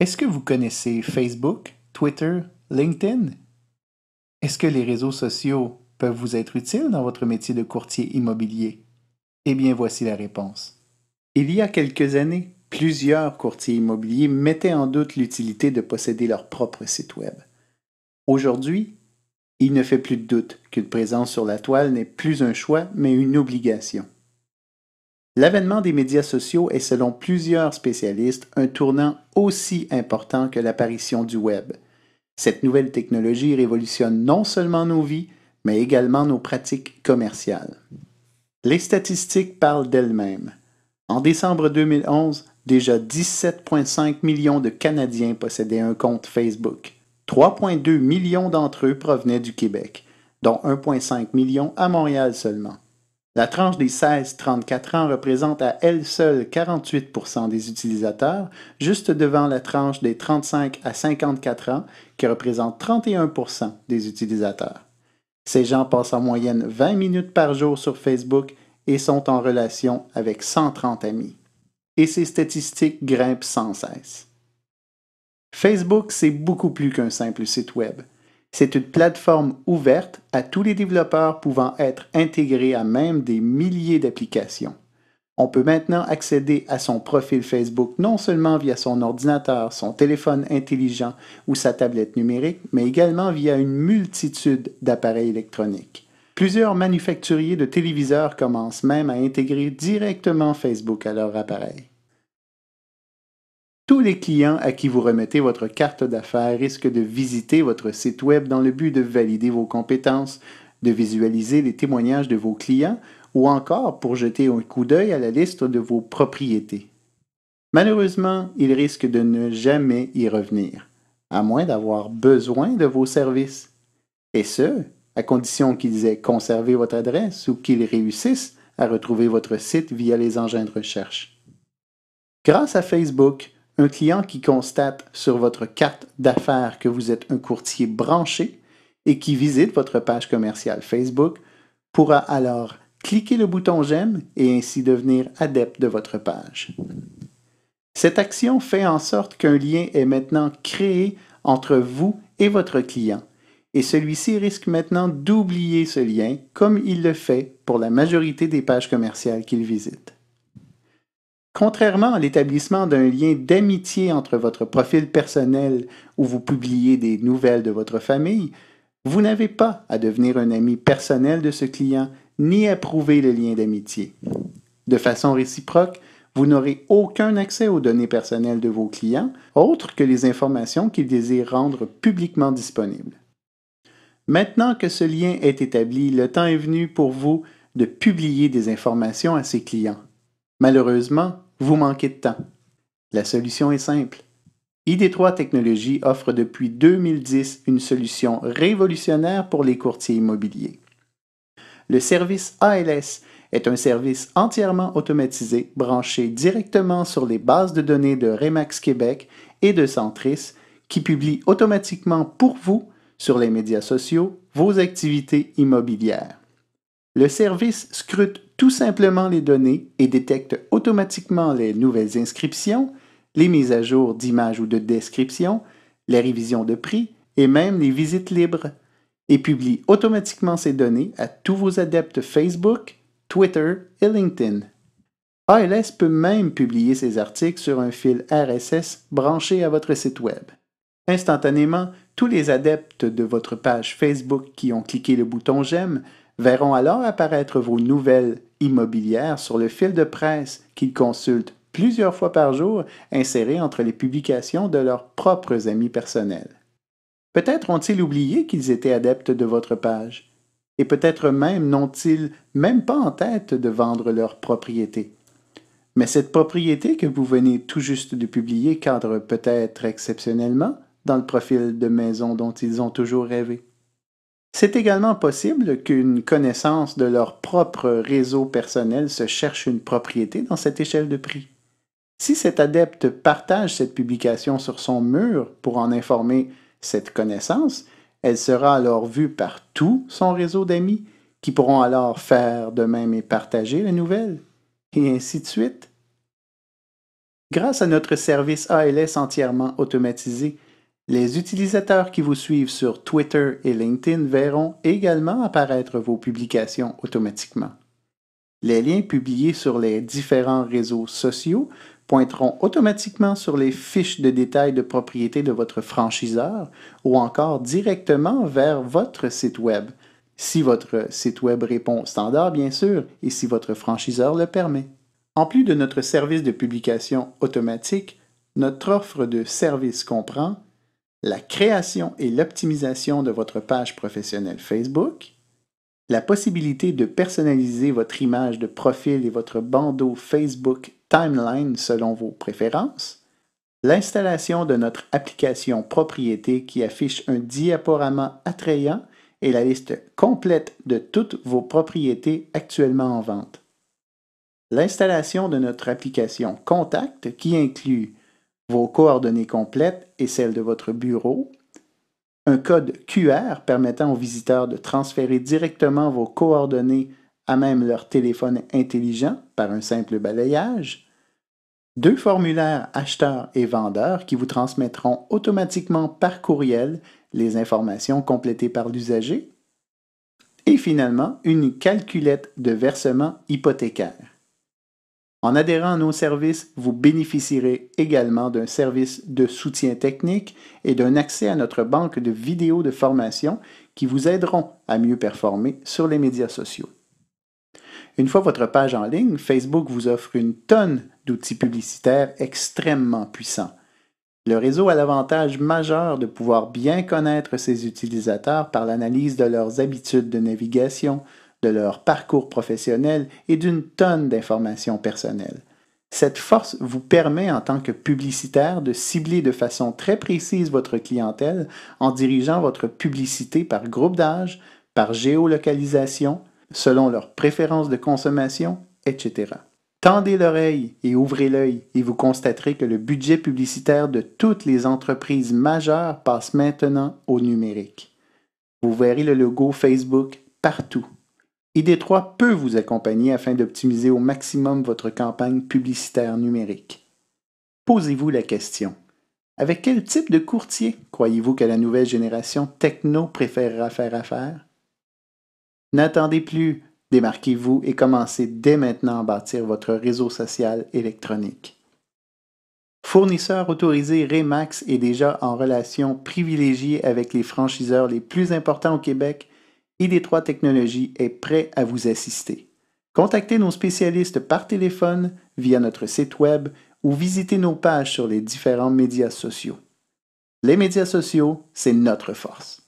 Est-ce que vous connaissez Facebook, Twitter, LinkedIn? Est-ce que les réseaux sociaux peuvent vous être utiles dans votre métier de courtier immobilier? Eh bien, voici la réponse. Il y a quelques années, plusieurs courtiers immobiliers mettaient en doute l'utilité de posséder leur propre site Web. Aujourd'hui, il ne fait plus de doute qu'une présence sur la toile n'est plus un choix, mais une obligation. L'avènement des médias sociaux est, selon plusieurs spécialistes, un tournant aussi important que l'apparition du Web. Cette nouvelle technologie révolutionne non seulement nos vies, mais également nos pratiques commerciales. Les statistiques parlent d'elles-mêmes. En décembre 2011, déjà 17,5 millions de Canadiens possédaient un compte Facebook. 3,2 millions d'entre eux provenaient du Québec, dont 1,5 million à Montréal seulement. La tranche des 16-34 ans représente à elle seule 48% des utilisateurs, juste devant la tranche des 35 à 54 ans qui représente 31% des utilisateurs. Ces gens passent en moyenne 20 minutes par jour sur Facebook et sont en relation avec 130 amis. Et ces statistiques grimpent sans cesse. Facebook, c'est beaucoup plus qu'un simple site web. C'est une plateforme ouverte à tous les développeurs pouvant être intégrés à même des milliers d'applications. On peut maintenant accéder à son profil Facebook non seulement via son ordinateur, son téléphone intelligent ou sa tablette numérique, mais également via une multitude d'appareils électroniques. Plusieurs manufacturiers de téléviseurs commencent même à intégrer directement Facebook à leur appareil. Tous les clients à qui vous remettez votre carte d'affaires risquent de visiter votre site Web dans le but de valider vos compétences, de visualiser les témoignages de vos clients ou encore pour jeter un coup d'œil à la liste de vos propriétés. Malheureusement, ils risquent de ne jamais y revenir, à moins d'avoir besoin de vos services. Et ce, à condition qu'ils aient conservé votre adresse ou qu'ils réussissent à retrouver votre site via les engins de recherche. Grâce à Facebook, un client qui constate sur votre carte d'affaires que vous êtes un courtier branché et qui visite votre page commerciale Facebook pourra alors cliquer le bouton J'aime et ainsi devenir adepte de votre page. Cette action fait en sorte qu'un lien est maintenant créé entre vous et votre client, et celui-ci risque maintenant d'oublier ce lien comme il le fait pour la majorité des pages commerciales qu'il visite. Contrairement à l'établissement d'un lien d'amitié entre votre profil personnel où vous publiez des nouvelles de votre famille, vous n'avez pas à devenir un ami personnel de ce client ni à prouver le lien d'amitié. De façon réciproque, vous n'aurez aucun accès aux données personnelles de vos clients, autres que les informations qu'ils désirent rendre publiquement disponibles. Maintenant que ce lien est établi, le temps est venu pour vous de publier des informations à ces clients. Malheureusement, vous manquez de temps. La solution est simple. ID3 Technologies offre depuis 2010 une solution révolutionnaire pour les courtiers immobiliers. Le service ALS est un service entièrement automatisé branché directement sur les bases de données de Remax Québec et de Centris qui publie automatiquement pour vous sur les médias sociaux vos activités immobilières le service scrute tout simplement les données et détecte automatiquement les nouvelles inscriptions, les mises à jour d'images ou de descriptions, les révisions de prix et même les visites libres, et publie automatiquement ces données à tous vos adeptes Facebook, Twitter et LinkedIn. ALS peut même publier ses articles sur un fil RSS branché à votre site Web. Instantanément, tous les adeptes de votre page Facebook qui ont cliqué le bouton J'aime verront alors apparaître vos nouvelles immobilières sur le fil de presse qu'ils consultent plusieurs fois par jour, insérées entre les publications de leurs propres amis personnels. Peut-être ont-ils oublié qu'ils étaient adeptes de votre page, et peut-être même n'ont-ils même pas en tête de vendre leur propriété. Mais cette propriété que vous venez tout juste de publier cadre peut-être exceptionnellement dans le profil de maison dont ils ont toujours rêvé. C'est également possible qu'une connaissance de leur propre réseau personnel se cherche une propriété dans cette échelle de prix. Si cet adepte partage cette publication sur son mur pour en informer cette connaissance, elle sera alors vue par tout son réseau d'amis, qui pourront alors faire de même et partager la nouvelle, et ainsi de suite. Grâce à notre service ALS entièrement automatisé, les utilisateurs qui vous suivent sur Twitter et LinkedIn verront également apparaître vos publications automatiquement. Les liens publiés sur les différents réseaux sociaux pointeront automatiquement sur les fiches de détails de propriété de votre franchiseur ou encore directement vers votre site Web, si votre site Web répond au standard bien sûr et si votre franchiseur le permet. En plus de notre service de publication automatique, notre offre de service comprend la création et l'optimisation de votre page professionnelle Facebook, la possibilité de personnaliser votre image de profil et votre bandeau Facebook Timeline selon vos préférences, l'installation de notre application propriété qui affiche un diaporama attrayant et la liste complète de toutes vos propriétés actuellement en vente. L'installation de notre application Contact qui inclut vos coordonnées complètes et celles de votre bureau, un code QR permettant aux visiteurs de transférer directement vos coordonnées à même leur téléphone intelligent par un simple balayage, deux formulaires acheteurs et vendeurs qui vous transmettront automatiquement par courriel les informations complétées par l'usager, et finalement une calculette de versement hypothécaire. En adhérant à nos services, vous bénéficierez également d'un service de soutien technique et d'un accès à notre banque de vidéos de formation qui vous aideront à mieux performer sur les médias sociaux. Une fois votre page en ligne, Facebook vous offre une tonne d'outils publicitaires extrêmement puissants. Le réseau a l'avantage majeur de pouvoir bien connaître ses utilisateurs par l'analyse de leurs habitudes de navigation, de leur parcours professionnel et d'une tonne d'informations personnelles. Cette force vous permet en tant que publicitaire de cibler de façon très précise votre clientèle en dirigeant votre publicité par groupe d'âge, par géolocalisation, selon leurs préférences de consommation, etc. Tendez l'oreille et ouvrez l'œil et vous constaterez que le budget publicitaire de toutes les entreprises majeures passe maintenant au numérique. Vous verrez le logo Facebook partout et 3 peut vous accompagner afin d'optimiser au maximum votre campagne publicitaire numérique. Posez-vous la question. Avec quel type de courtier croyez-vous que la nouvelle génération techno préférera faire affaire? N'attendez plus, démarquez-vous et commencez dès maintenant à bâtir votre réseau social électronique. Fournisseur autorisé Remax est déjà en relation privilégiée avec les franchiseurs les plus importants au Québec ID3 Technologies est prêt à vous assister. Contactez nos spécialistes par téléphone, via notre site web ou visitez nos pages sur les différents médias sociaux. Les médias sociaux, c'est notre force.